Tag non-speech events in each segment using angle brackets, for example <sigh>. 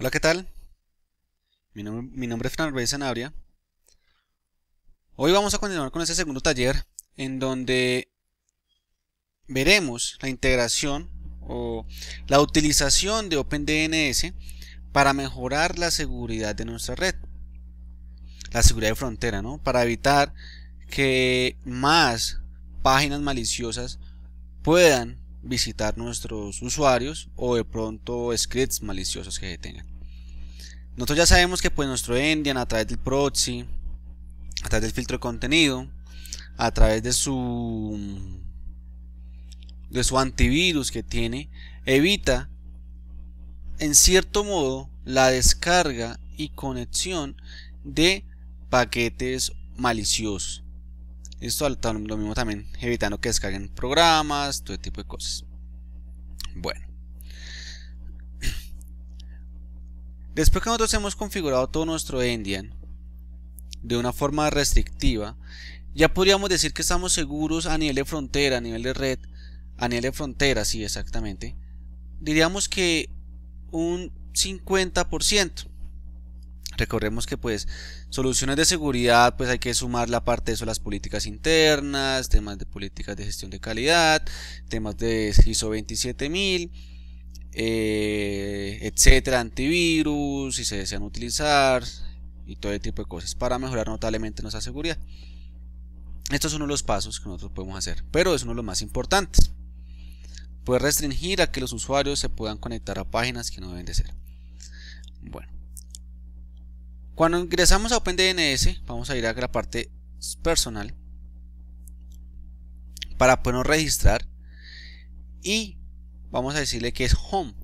Hola, ¿qué tal? Mi, nombre es Fran Reyes Sanabria. Hoy vamos a continuar con este segundo taller en donde veremos la integración o la utilización de OpenDNS para mejorar la seguridad de nuestra red. La seguridad de frontera, ¿no? Para evitar que más páginas maliciosas puedan visitar nuestros usuarios o de pronto scripts maliciosos que tengan. Nosotros ya sabemos que pues nuestro Endian a través del proxy, a través del filtro de contenido, a través de su de su antivirus que tiene, evita en cierto modo la descarga y conexión de paquetes maliciosos. Esto lo mismo también evitando que descarguen programas, todo tipo de cosas. Bueno. Después que nosotros hemos configurado todo nuestro Endian de una forma restrictiva, ya podríamos decir que estamos seguros a nivel de frontera, a nivel de red, a nivel de frontera, sí, exactamente. Diríamos que un 50%. Recordemos que pues soluciones de seguridad pues hay que sumar la parte de eso, las políticas internas, temas de políticas de gestión de calidad, temas de ISO 27000, eh, etcétera, antivirus, si se desean utilizar y todo tipo de cosas para mejorar notablemente nuestra seguridad. Estos son los pasos que nosotros podemos hacer, pero es uno de los más importantes. Puede restringir a que los usuarios se puedan conectar a páginas que no deben de ser. Bueno, cuando ingresamos a OpenDNS, vamos a ir a la parte personal para podernos registrar y vamos a decirle que es home.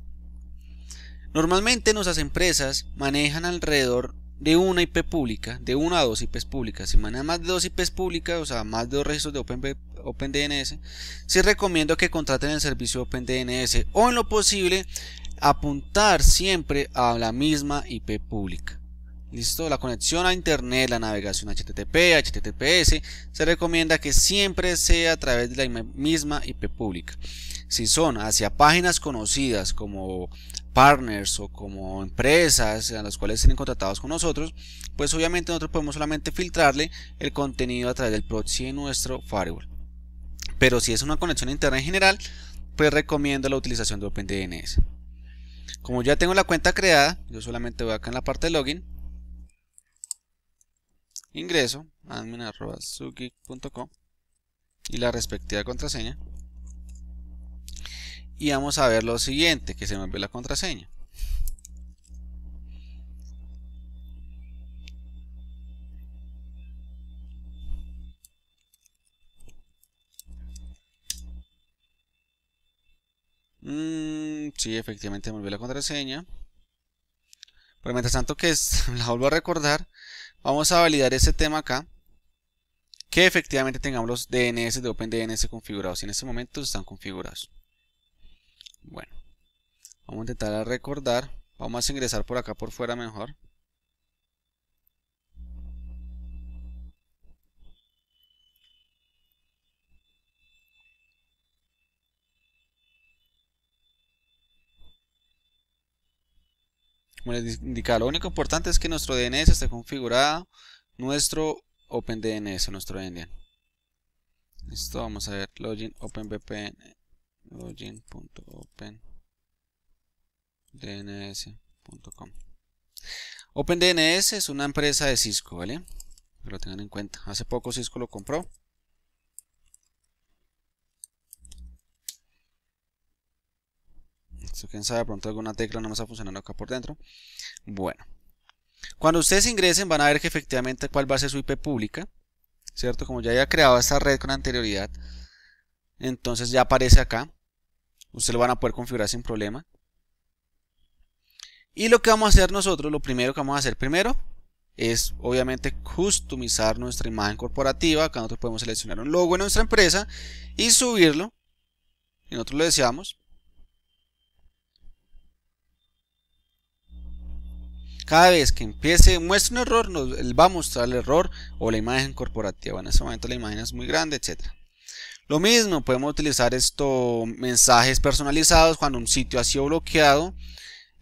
Normalmente nuestras empresas manejan alrededor de una IP pública, de una a dos IPs públicas. Si manejan más de dos IPs públicas, o sea, más de dos registros de Open, OpenDNS, sí recomiendo que contraten el servicio OpenDNS o en lo posible apuntar siempre a la misma IP pública. Listo, la conexión a internet, la navegación HTTP, HTTPS, se recomienda que siempre sea a través de la misma IP pública si son hacia páginas conocidas como partners o como empresas a las cuales tienen contratados con nosotros, pues obviamente nosotros podemos solamente filtrarle el contenido a través del proxy de nuestro firewall. Pero si es una conexión interna en general, pues recomiendo la utilización de OpenDNS. Como ya tengo la cuenta creada, yo solamente voy acá en la parte de login, ingreso admin.suki.com y la respectiva contraseña y vamos a ver lo siguiente, que se me la contraseña. Si mm, sí, efectivamente me olvidé la contraseña. Pero mientras tanto que es, <laughs> la vuelvo a recordar, vamos a validar ese tema acá. Que efectivamente tengamos los DNS de OpenDNS configurados. Y en este momento están configurados. Bueno, vamos a intentar recordar. Vamos a ingresar por acá por fuera mejor. Como les indicaba, lo único importante es que nuestro DNS esté configurado nuestro OpenDNS, nuestro Endian Listo, vamos a ver login OpenVPN login.opendns.com OpenDNS es una empresa de Cisco, ¿vale? Que lo tengan en cuenta. Hace poco Cisco lo compró. quién sabe, pronto alguna tecla no me está funcionando acá por dentro. Bueno. Cuando ustedes ingresen van a ver que efectivamente cuál va a ser su IP pública. ¿Cierto? Como ya había creado esta red con anterioridad. Entonces ya aparece acá. Ustedes lo van a poder configurar sin problema. Y lo que vamos a hacer nosotros, lo primero que vamos a hacer primero es obviamente customizar nuestra imagen corporativa. Acá nosotros podemos seleccionar un logo de nuestra empresa y subirlo. Y nosotros lo deseamos. Cada vez que empiece, muestre un error, nos, va a mostrar el error o la imagen corporativa. en este momento la imagen es muy grande, etcétera. Lo mismo, podemos utilizar estos mensajes personalizados cuando un sitio ha sido bloqueado.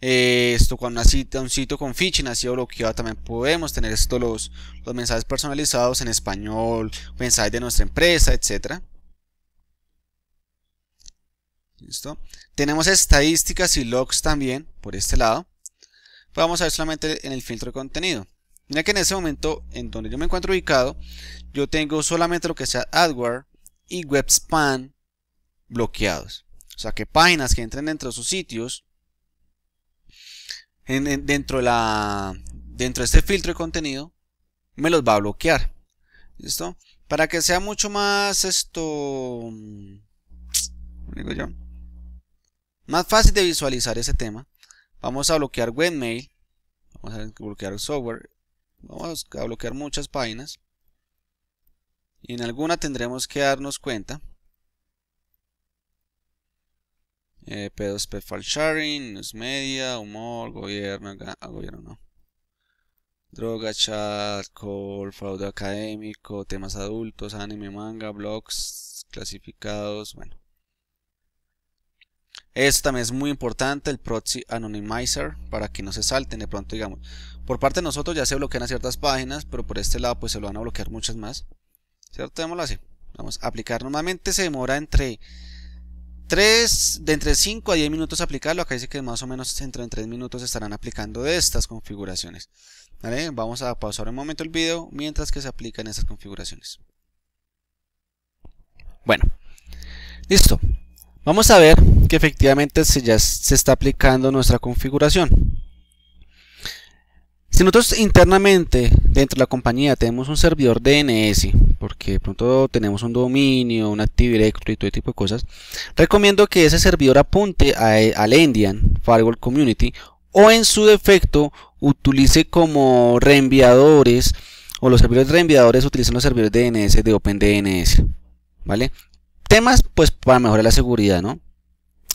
Eh, esto cuando un sitio con phishing ha sido bloqueado, también podemos tener estos los, los mensajes personalizados en español, mensajes de nuestra empresa, etc. ¿Listo? Tenemos estadísticas y logs también por este lado. Vamos a ver solamente en el filtro de contenido. Mira que en ese momento en donde yo me encuentro ubicado, yo tengo solamente lo que sea AdWords y web spam bloqueados. O sea que páginas que entren dentro de sus sitios, dentro, de la, dentro de este filtro de contenido, me los va a bloquear. ¿Listo? Para que sea mucho más esto... digo yo? Más fácil de visualizar ese tema. Vamos a bloquear webmail. Vamos a bloquear software. Vamos a bloquear muchas páginas y en alguna tendremos que darnos cuenta eh, P2P pues, File Sharing, News Media, Humor, Gobierno, ah, Gobierno no Droga, chat, alcohol, fraude académico, temas adultos, anime, manga, blogs, clasificados, bueno esto también es muy importante, el proxy anonymizer, para que no se salten de pronto, digamos. Por parte de nosotros ya se bloquean ciertas páginas, pero por este lado pues se lo van a bloquear muchas más. ¿cierto? Démoslo así. Vamos a aplicar. Normalmente se demora entre 3, de entre 5 a 10 minutos aplicarlo. Acá dice que más o menos entre 3 minutos estarán aplicando estas configuraciones. Vamos a pausar un momento el video mientras que se aplican estas configuraciones. Bueno, listo. Vamos a ver que efectivamente se ya se está aplicando nuestra configuración. Si nosotros internamente dentro de la compañía tenemos un servidor DNS, porque pronto tenemos un dominio, un Active Directory y todo tipo de cosas, recomiendo que ese servidor apunte al Indian Firewall Community o en su defecto utilice como reenviadores o los servidores reenviadores utilicen los servidores DNS de OpenDNS, ¿vale? Temas pues para mejorar la seguridad, ¿no?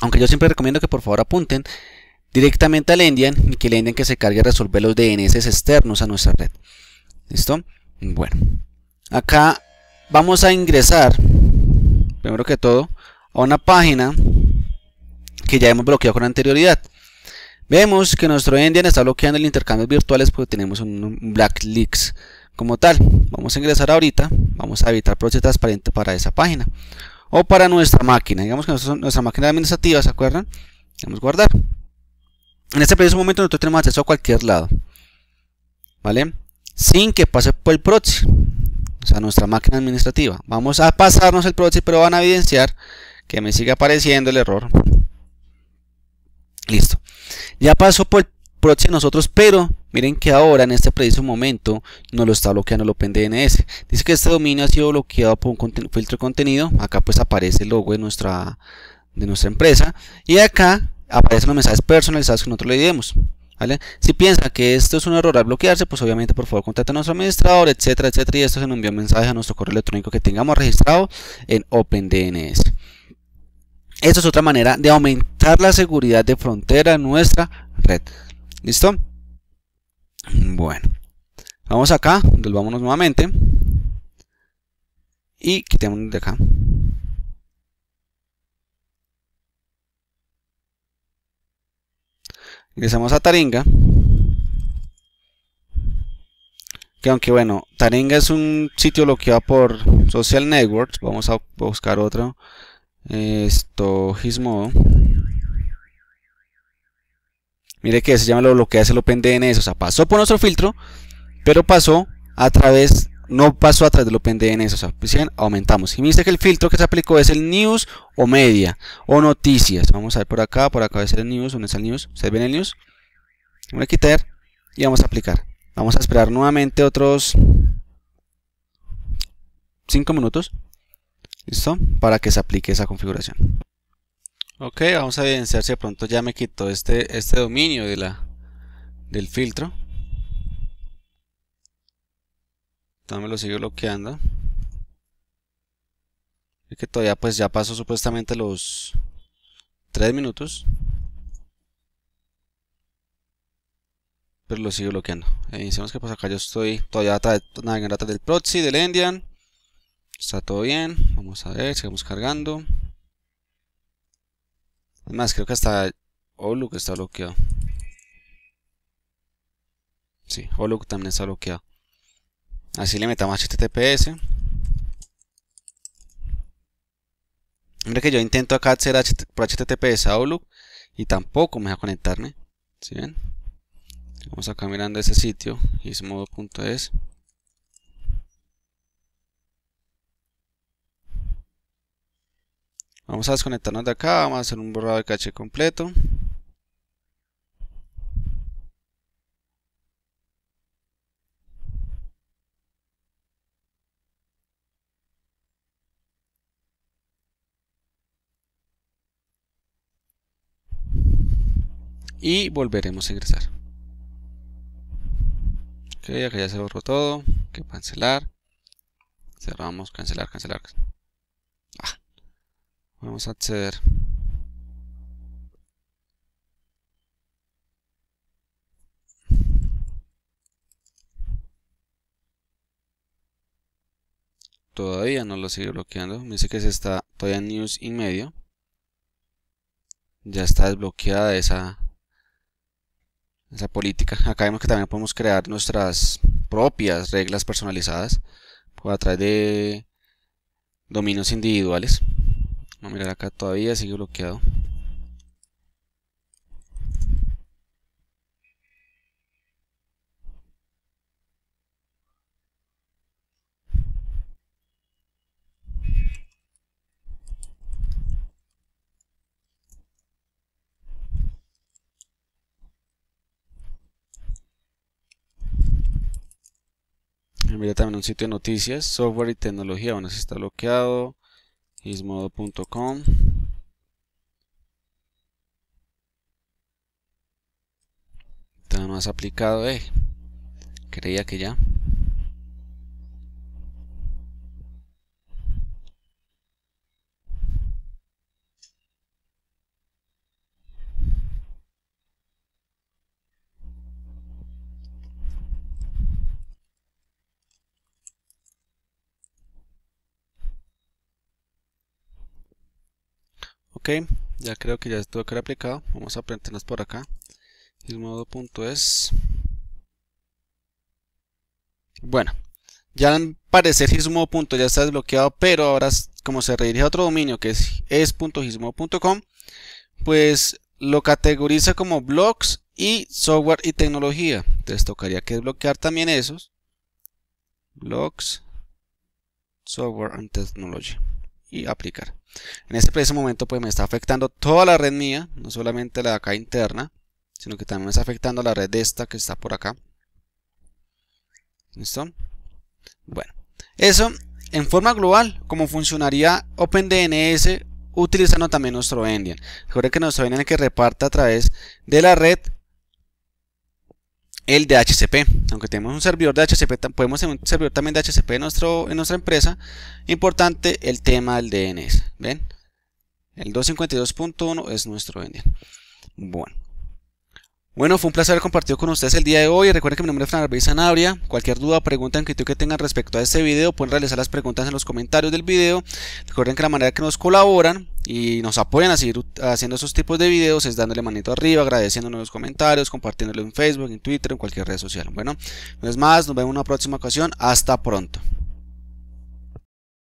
Aunque yo siempre recomiendo que por favor apunten directamente al endian y que el endian que se cargue a resolver los DNS externos a nuestra red. ¿Listo? Bueno, acá vamos a ingresar, primero que todo, a una página que ya hemos bloqueado con anterioridad. Vemos que nuestro endian está bloqueando el intercambio virtuales porque tenemos un Black Leaks como tal. Vamos a ingresar ahorita, vamos a evitar proceso transparente para esa página o para nuestra máquina. Digamos que nuestra, nuestra máquina administrativa, ¿se acuerdan? Vamos a guardar. En este preciso momento nosotros tenemos acceso a cualquier lado. ¿Vale? Sin que pase por el proxy. O sea, nuestra máquina administrativa. Vamos a pasarnos el proxy, pero van a evidenciar que me sigue apareciendo el error. Listo. Ya pasó por el proxy nosotros, pero miren que ahora en este preciso momento nos lo está bloqueando el OpenDNS. Dice que este dominio ha sido bloqueado por un filtro de contenido. Acá pues aparece el logo de nuestra, de nuestra empresa. Y acá aparecen los mensajes personalizados que nosotros le dimos. Si piensa que esto es un error al bloquearse, pues obviamente por favor contacte a nuestro administrador, etcétera, etcétera, y esto se nos envía un mensaje a nuestro correo electrónico que tengamos registrado en OpenDNS. Esta es otra manera de aumentar la seguridad de frontera en nuestra red. ¿Listo? Bueno, vamos acá, volvámonos nuevamente y quitemos de acá. Ingresamos a Taringa. Que aunque bueno, Taringa es un sitio bloqueado por Social Networks. Vamos a buscar otro. Esto, Gizmodo. Mire que se llama lo bloquea, se lo pende en eso. O sea, pasó por nuestro filtro, pero pasó a través no pasó atrás través del eso o sea, pues, aumentamos. Y me dice que el filtro que se aplicó es el news o media o noticias. Vamos a ver por acá, por acá va a ser el news, ¿dónde está el news? ¿Ustedes ven el news? Vamos a quitar y vamos a aplicar. Vamos a esperar nuevamente otros 5 minutos. ¿Listo? Para que se aplique esa configuración. Ok, vamos a evidenciar si de pronto ya me quito este, este dominio de la, del filtro. también lo sigue bloqueando. Y que todavía pues ya pasó supuestamente los 3 minutos. Pero lo sigue bloqueando. decimos eh, que pues acá yo estoy todavía navegando atrás del proxy, del endian. Está todo bien. Vamos a ver, sigamos cargando. Además creo que hasta que está bloqueado. Sí, Outlook también está bloqueado. Así le metamos HTTPS. Hombre que yo intento acá hacer por HTTPS Outlook y tampoco me a conectarme. ¿Sí ven? Vamos acá mirando ese sitio, ismodo.es. Vamos a desconectarnos de acá, vamos a hacer un borrado de caché completo. y volveremos a ingresar. Ok, acá ya se borró todo, que cancelar, cerramos, cancelar, cancelar. Ah, vamos a acceder. todavía no lo sigue bloqueando. Me dice que se está todavía en news y medio. Ya está desbloqueada esa esa política. Acá vemos que también podemos crear nuestras propias reglas personalizadas por pues, a través de dominios individuales. Vamos a mirar acá todavía, sigue bloqueado. Mira también un sitio de noticias, software y tecnología. Bueno, si está bloqueado, ismodo.com. Está más aplicado, eh. Creía que ya. ya creo que ya estuvo que aplicado vamos a aprendernos por acá el bueno ya al parecer punto ya está desbloqueado pero ahora como se redirige a otro dominio que es es.gizmodo.com pues lo categoriza como blogs y software y tecnología entonces tocaría que desbloquear también esos blogs software and technology y aplicar en este preciso momento pues me está afectando toda la red mía, no solamente la de acá interna, sino que también me está afectando la red de esta que está por acá. ¿Listo? Bueno, eso en forma global, como funcionaría OpenDNS utilizando también nuestro Endian. Recuerden que nuestro Endian que reparte a través de la red el de HCP. Aunque tenemos un servidor de HCP, podemos tener un servidor también de HCP en, nuestra empresa. Importante el tema del DNS. ¿Ven? El 252.1 es nuestro DNS. Bueno. Bueno, fue un placer compartir con ustedes el día de hoy. Recuerden que mi nombre es Fran Cualquier duda, pregunta, inquietud que tengan respecto a este video, pueden realizar las preguntas en los comentarios del video. Recuerden que la manera que nos colaboran y nos apoyan a seguir haciendo esos tipos de videos es dándole manito arriba, agradeciéndonos los comentarios, compartiéndolo en Facebook, en Twitter, en cualquier red social. Bueno, no es más, nos vemos en una próxima ocasión. Hasta pronto.